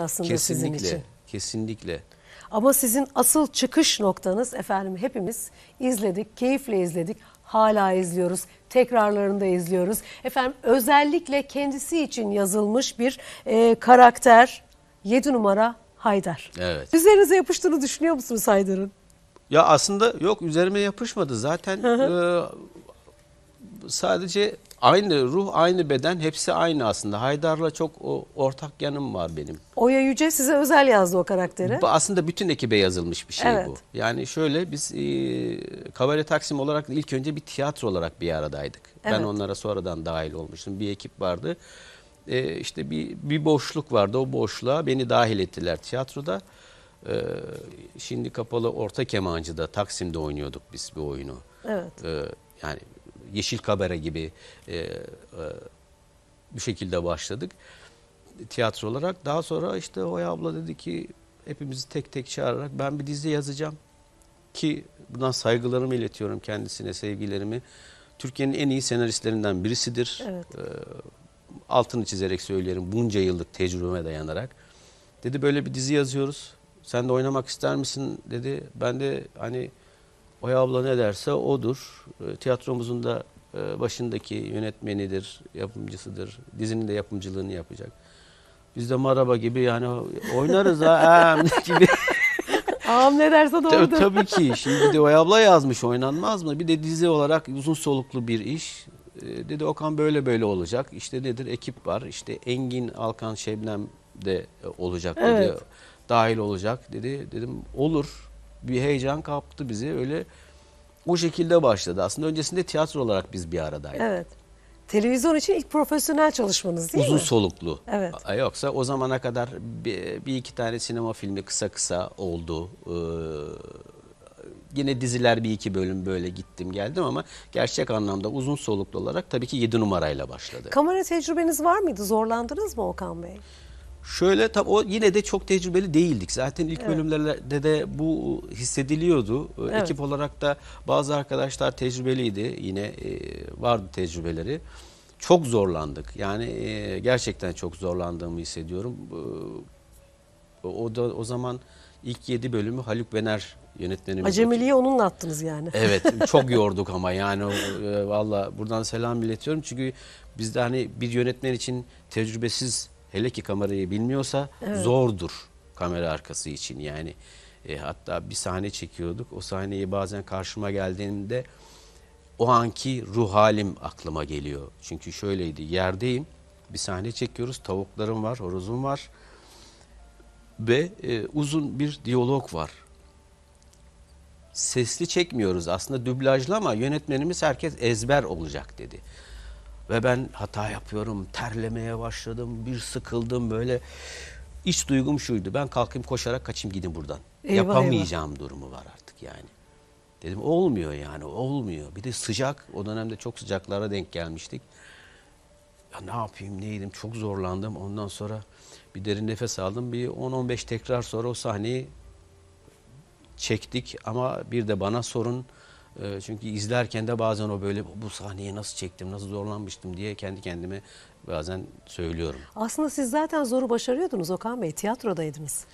aslında kesinlikle, sizin için. Kesinlikle. Ama sizin asıl çıkış noktanız efendim hepimiz izledik, keyifle izledik hala izliyoruz. tekrarlarında izliyoruz. Efendim özellikle kendisi için yazılmış bir e, karakter 7 numara Haydar. Evet. Üzerinize yapıştığını düşünüyor musunuz Haydar'ın? Ya aslında yok üzerime yapışmadı zaten. E, sadece aynı ruh, aynı beden hepsi aynı aslında. Haydar'la çok o, ortak yanım var benim. Oya Yüce size özel yazdı o karakteri. Bu aslında bütün ekibe yazılmış bir şey evet. bu. Yani şöyle biz e, Kavale Taksim olarak ilk önce bir tiyatro olarak bir aradaydık. Evet. Ben onlara sonradan dahil olmuştum. Bir ekip vardı. E, işte bir, bir boşluk vardı. O boşluğa beni dahil ettiler tiyatroda. E, şimdi kapalı Orta Kemancı'da Taksim'de oynuyorduk biz bu oyunu. Evet. E, yani Yeşil Kabare gibi e, e, bir şekilde başladık tiyatro olarak. Daha sonra işte Hoya abla dedi ki hepimizi tek tek çağırarak ben bir dizi yazacağım ki bundan saygılarımı iletiyorum kendisine, sevgilerimi. Türkiye'nin en iyi senaristlerinden birisidir. Evet. E, altını çizerek söylerim bunca yıllık tecrübeme dayanarak. Dedi böyle bir dizi yazıyoruz. Sen de oynamak ister misin dedi. Ben de hani Oya abla ne derse odur. E, tiyatromuzun da e, başındaki yönetmenidir, yapımcısıdır. Dizinin de yapımcılığını yapacak. Biz de maraba gibi yani oynarız ha gibi. Ağam ne derse doğrudur. Tabii, tabii ki. Şimdi bir de Oya abla yazmış oynanmaz mı? Bir de dizi olarak uzun soluklu bir iş. E, dedi Okan böyle böyle olacak. İşte nedir ekip var. İşte Engin, Alkan, Şebnem de olacak dedi. Evet. Dahil olacak dedi. Dedim olur bir heyecan kaptı bizi. Öyle o şekilde başladı. Aslında öncesinde tiyatro olarak biz bir aradaydık. Evet. Televizyon için ilk profesyonel çalışmanız değil Uzun mi? Uzun soluklu. Evet. Yoksa o zamana kadar bir, bir iki tane sinema filmi kısa kısa oldu. Ee, yine diziler bir iki bölüm böyle gittim geldim ama gerçek anlamda uzun soluklu olarak tabii ki yedi numarayla başladı. Kamera tecrübeniz var mıydı? Zorlandınız mı Okan Bey? Şöyle tabii o yine de çok tecrübeli değildik. Zaten ilk evet. bölümlerde de bu hissediliyordu. Ee, evet. Ekip olarak da bazı arkadaşlar tecrübeliydi. Yine e, vardı tecrübeleri. Çok zorlandık. Yani e, gerçekten çok zorlandığımı hissediyorum. E, o da o zaman ilk 7 bölümü Haluk Bener yönetmenimiz. Acemiliği onunla attınız yani. Evet çok yorduk ama yani e, valla buradan selam iletiyorum. Çünkü bizde hani bir yönetmen için tecrübesiz Hele ki kamerayı bilmiyorsa evet. zordur kamera arkası için yani. E, hatta bir sahne çekiyorduk. O sahneyi bazen karşıma geldiğimde o anki ruh halim aklıma geliyor. Çünkü şöyleydi yerdeyim bir sahne çekiyoruz tavuklarım var horozum var ve e, uzun bir diyalog var. Sesli çekmiyoruz aslında dublajlı ama yönetmenimiz herkes ezber olacak dedi. Ve ben hata yapıyorum, terlemeye başladım, bir sıkıldım böyle. İç duygum şuydu, ben kalkayım koşarak kaçayım gidin buradan. Eyvah, Yapamayacağım eyvah. durumu var artık yani. Dedim olmuyor yani, olmuyor. Bir de sıcak, o dönemde çok sıcaklara denk gelmiştik. Ya ne yapayım, neydim, çok zorlandım. Ondan sonra bir derin nefes aldım. Bir 10-15 tekrar sonra o sahneyi çektik ama bir de bana sorun ee, çünkü izlerken de bazen o böyle bu sahneyi nasıl çektim, nasıl zorlanmıştım diye kendi kendime bazen söylüyorum. Aslında siz zaten zoru başarıyordunuz Okan Bey. Tiyatrodaydınız.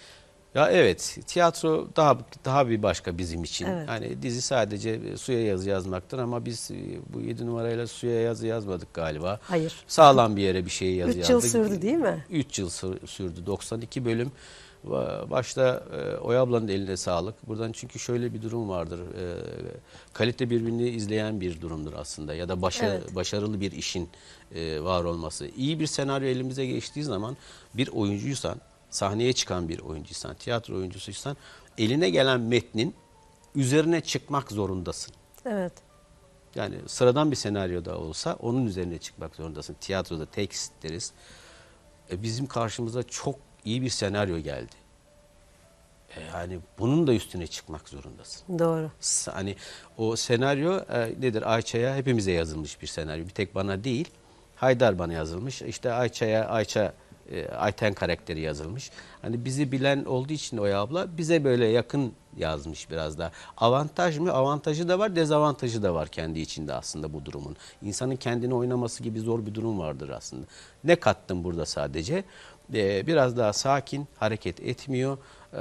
Ya evet, tiyatro daha daha bir başka bizim için. Evet. Yani dizi sadece e, suya yazı yazmaktır ama biz e, bu 7 numarayla suya yazı yazmadık galiba. Hayır. Sağlam bir yere bir şey yazı Üç yazdık. 3 yıl sürdü değil mi? 3 yıl sürdü. 92 bölüm. Başta e, Oya ablanın eline sağlık. Buradan çünkü şöyle bir durum vardır. E, kalite birbirini izleyen bir durumdur aslında. Ya da başa, evet. başarılı bir işin e, var olması. İyi bir senaryo elimize geçtiği zaman bir oyuncuysan, sahneye çıkan bir oyuncuysan, tiyatro oyuncusuysan eline gelen metnin üzerine çıkmak zorundasın. Evet. Yani sıradan bir senaryoda olsa onun üzerine çıkmak zorundasın. Tiyatroda tekst deriz. E, bizim karşımıza çok iyi bir senaryo geldi. E, yani bunun da üstüne çıkmak zorundasın. Doğru. Hani o senaryo e, nedir? Ayça'ya hepimize yazılmış bir senaryo. Bir tek bana değil. Haydar bana yazılmış. İşte Ayça'ya Ayça e, Ayten karakteri yazılmış. Hani bizi bilen olduğu için Oya abla bize böyle yakın yazmış biraz da. Avantaj mı? Avantajı da var, dezavantajı da var kendi içinde aslında bu durumun. İnsanın kendini oynaması gibi zor bir durum vardır aslında. Ne kattım burada sadece? Ee, biraz daha sakin, hareket etmiyor. Ee,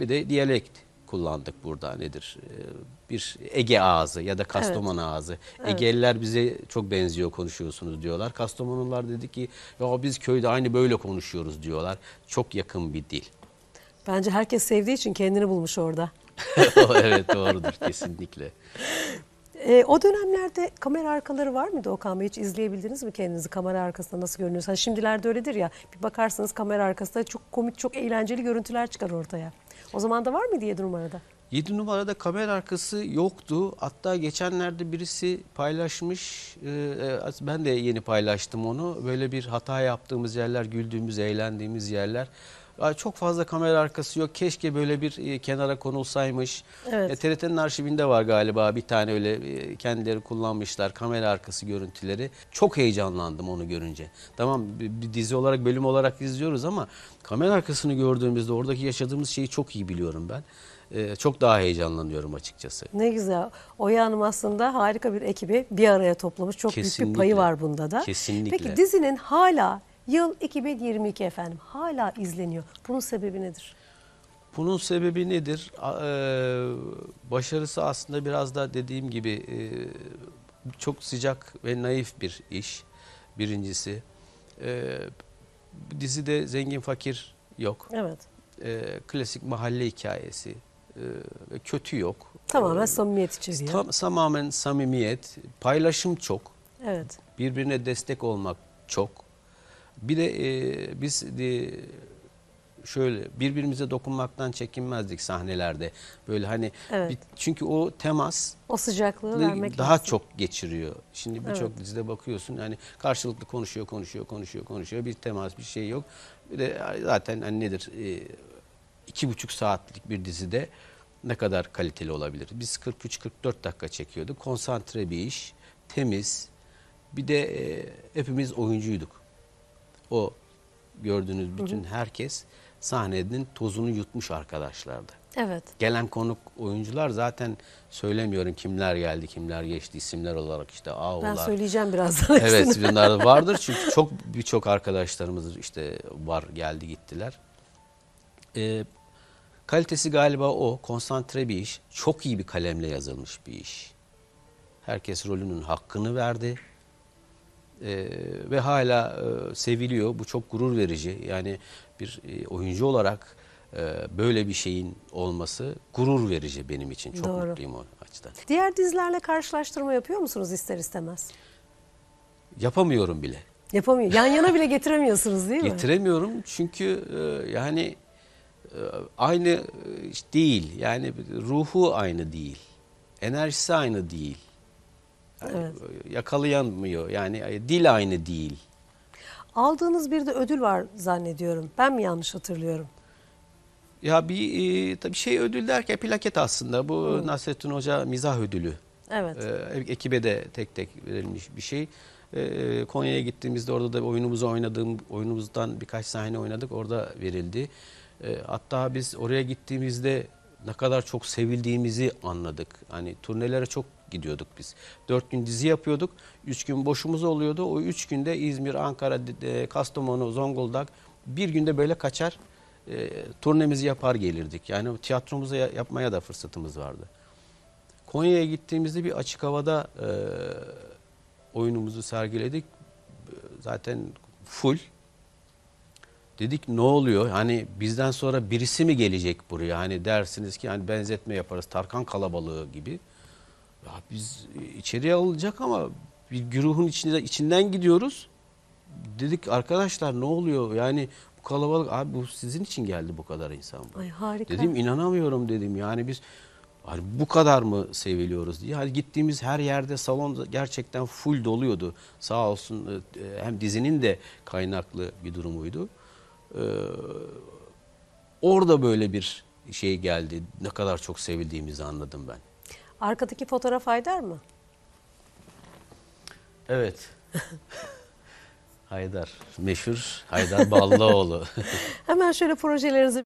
bir de diyalekt kullandık burada nedir? Ee, bir Ege ağzı ya da Kastamonu evet. ağzı. Evet. bize çok benziyor konuşuyorsunuz diyorlar. Kastamonular dedi ki ya biz köyde aynı böyle konuşuyoruz diyorlar. Çok yakın bir dil. Bence herkes sevdiği için kendini bulmuş orada. evet doğrudur kesinlikle. E, o dönemlerde kamera arkaları var mıydı Okan Bey? Hiç izleyebildiniz mi kendinizi kamera arkasında nasıl görünüyorsunuz? Hani şimdilerde öyledir ya bir bakarsanız kamera arkasında çok komik çok eğlenceli görüntüler çıkar ortaya. O zaman da var mıydı 7 numarada? 7 numarada kamera arkası yoktu. Hatta geçenlerde birisi paylaşmış. E, e, ben de yeni paylaştım onu. Böyle bir hata yaptığımız yerler, güldüğümüz, eğlendiğimiz yerler çok fazla kamera arkası yok. Keşke böyle bir e, kenara konulsaymış. Evet. E, TRT'nin arşivinde var galiba bir tane öyle e, kendileri kullanmışlar kamera arkası görüntüleri. Çok heyecanlandım onu görünce. Tamam bir dizi olarak bölüm olarak izliyoruz ama kamera arkasını gördüğümüzde oradaki yaşadığımız şeyi çok iyi biliyorum ben çok daha heyecanlanıyorum açıkçası. Ne güzel. Oya Hanım aslında harika bir ekibi bir araya toplamış. Çok Kesinlikle. büyük bir payı var bunda da. Kesinlikle. Peki dizinin hala Yıl 2022 efendim hala izleniyor. Bunun sebebi nedir? Bunun sebebi nedir? E, başarısı aslında biraz da dediğim gibi e, çok sıcak ve naif bir iş birincisi. E, dizide zengin fakir yok. Evet. E, klasik mahalle hikayesi. kötü yok. Tamamen samimiyet çiziyor. Tam, tamamen samimiyet. Paylaşım çok. Evet. Birbirine destek olmak çok bir de e, biz de, şöyle birbirimize dokunmaktan çekinmezdik sahnelerde. Böyle hani evet. bir, çünkü o temas o sıcaklığı vermek daha lazım. çok geçiriyor. Şimdi birçok evet. dizide bakıyorsun yani karşılıklı konuşuyor, konuşuyor, konuşuyor, konuşuyor. Bir temas, bir şey yok. Bir de zaten hani nedir? E, iki buçuk saatlik bir dizide ne kadar kaliteli olabilir? Biz 43-44 dakika çekiyorduk. Konsantre bir iş, temiz. Bir de e, hepimiz oyuncuyduk o gördüğünüz bütün hı hı. herkes sahnenin tozunu yutmuş arkadaşlardı. Evet. Gelen konuk oyuncular zaten söylemiyorum kimler geldi, kimler geçti isimler olarak işte ağolar. Ben söyleyeceğim birazdan. evet, bunlar vardır çünkü çok birçok arkadaşlarımız işte var geldi gittiler. Ee, kalitesi galiba o konsantre bir iş, çok iyi bir kalemle yazılmış bir iş. Herkes rolünün hakkını verdi e, ve hala e, seviliyor. Bu çok gurur verici. Yani bir e, oyuncu olarak e, böyle bir şeyin olması gurur verici benim için. Çok Doğru. mutluyum o açıdan. Diğer dizilerle karşılaştırma yapıyor musunuz ister istemez? Yapamıyorum bile. Yapamıyor. Yan yana bile getiremiyorsunuz değil mi? Getiremiyorum çünkü e, yani e, aynı e, değil. Yani ruhu aynı değil. Enerjisi aynı değil evet. yakalayamıyor. Yani dil aynı değil. Aldığınız bir de ödül var zannediyorum. Ben mi yanlış hatırlıyorum? Ya bir e, tabii şey ödül derken plaket aslında. Bu Hı. Hmm. Nasrettin Hoca mizah ödülü. Evet. E, ekibe de tek tek verilmiş bir şey. E, Konya'ya gittiğimizde orada da oyunumuzu oynadığım oyunumuzdan birkaç sahne oynadık. Orada verildi. E, hatta biz oraya gittiğimizde ne kadar çok sevildiğimizi anladık. Hani turnelere çok gidiyorduk biz. Dört gün dizi yapıyorduk. Üç gün boşumuz oluyordu. O üç günde İzmir, Ankara, Kastamonu, Zonguldak bir günde böyle kaçar e, turnemizi yapar gelirdik. Yani tiyatromuzu yapmaya da fırsatımız vardı. Konya'ya gittiğimizde bir açık havada e, oyunumuzu sergiledik. Zaten full Dedik ne oluyor? Hani bizden sonra birisi mi gelecek buraya? Hani dersiniz ki hani benzetme yaparız Tarkan kalabalığı gibi. Ya biz e, içeriye alacak ama bir güruhun içinde, içinden gidiyoruz. Dedik arkadaşlar ne oluyor? Yani bu kalabalık abi bu sizin için geldi bu kadar insan. Bu. Ay harika. Dedim inanamıyorum dedim. Yani biz hani bu kadar mı seviliyoruz diye. Hani gittiğimiz her yerde salon gerçekten full doluyordu. Sağ olsun e, e, hem dizinin de kaynaklı bir durumuydu. Ee, orada böyle bir şey geldi. Ne kadar çok sevildiğimizi anladım ben. Arkadaki fotoğraf Haydar mı? Evet. Haydar. Meşhur Haydar Ballıoğlu. Hemen şöyle projelerinizi